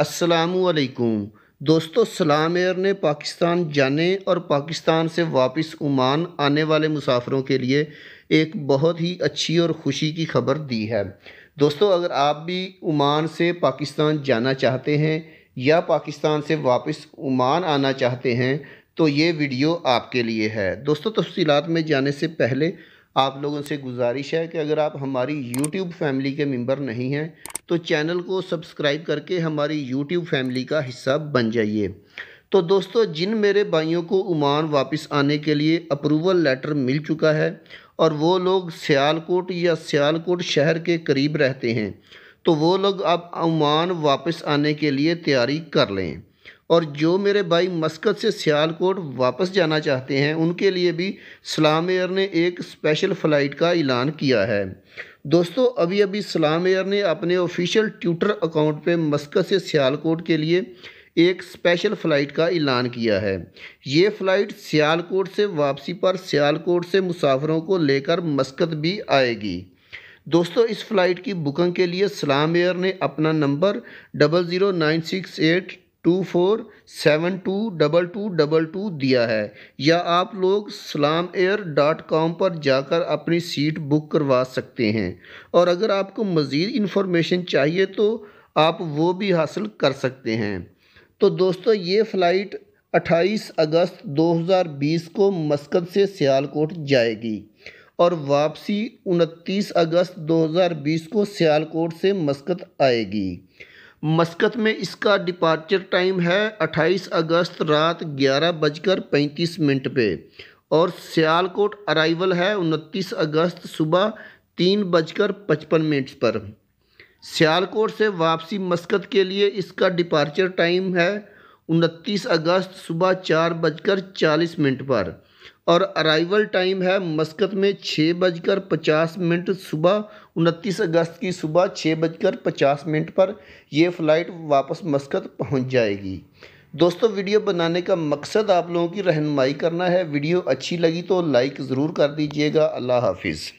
असलकुम दोस्तों सलाम एयर ने पाकिस्तान जाने और पाकिस्तान से वापस ओमान आने वाले मुसाफिरों के लिए एक बहुत ही अच्छी और ख़ुशी की खबर दी है दोस्तों अगर आप भी ओमान से पाकिस्तान जाना चाहते हैं या पाकिस्तान से वापस ओमान आना चाहते हैं तो ये वीडियो आपके लिए है दोस्तों तफसीत में जाने से पहले आप लोगों से गुजारिश है कि अगर आप हमारी यूट्यूब फैमिली के मेंबर नहीं हैं तो चैनल को सब्सक्राइब करके हमारी यूट्यूब फैमिली का हिस्सा बन जाइए तो दोस्तों जिन मेरे भाइयों को उमान वापस आने के लिए अप्रूवल लेटर मिल चुका है और वो लोग सियालकोट या सियालकोट शहर के करीब रहते हैं तो वो लोग अब उमान वापस आने के लिए तैयारी कर लें और जो मेरे भाई मस्कत से सियालकोट वापस जाना चाहते हैं उनके लिए भी सलाम एयर ने एक स्पेशल फ़्लाइट का ऐलान किया है दोस्तों अभी अभी सलाम एयर ने अपने ऑफिशियल ट्विटर अकाउंट पे मस्कत से सियालकोट के लिए एक स्पेशल फ़्लाइट का ऐलान किया है ये फ़्लाइट सियालकोट से वापसी पर सियालकोट से मुसाफरों को लेकर मस्कत भी आएगी दोस्तों इस फ़्लाइट की बुकिंग के लिए सलाम एयर ने अपना number double zero nine six eight two four seven two double two double two दिया है या आप लोग सलाम एयर डॉट कॉम पर जाकर अपनी सीट बुक करवा सकते हैं और अगर आपको मज़ीद इन्फॉर्मेशन चाहिए तो आप वो भी हासिल कर सकते हैं तो दोस्तों ये फ़्लाइट 28 अगस्त 2020 को मस्कत से सियालकोट जाएगी और वापसी 29 अगस्त 2020 को सियालकोट से मस्कत आएगी मस्कत में इसका डिपार्चर टाइम है 28 अगस्त रात ग्यारह बजकर पैंतीस मिनट पे और सियालकोट अराइवल है 29 अगस्त सुबह तीन बजकर पचपन मिनट पर सियालकोट से वापसी मस्कत के लिए इसका डिपार्चर टाइम है उनतीस अगस्त सुबह चार बजकर चालीस मिनट पर और अराइवल टाइम है मस्कत में छः बजकर पचास मिनट सुबह उनतीस अगस्त की सुबह छः बजकर पचास मिनट पर यह फ़्लाइट वापस मस्कत पहुंच जाएगी दोस्तों वीडियो बनाने का मकसद आप लोगों की रहनमाई करना है वीडियो अच्छी लगी तो लाइक ज़रूर कर दीजिएगा अल्लाह हाफिज़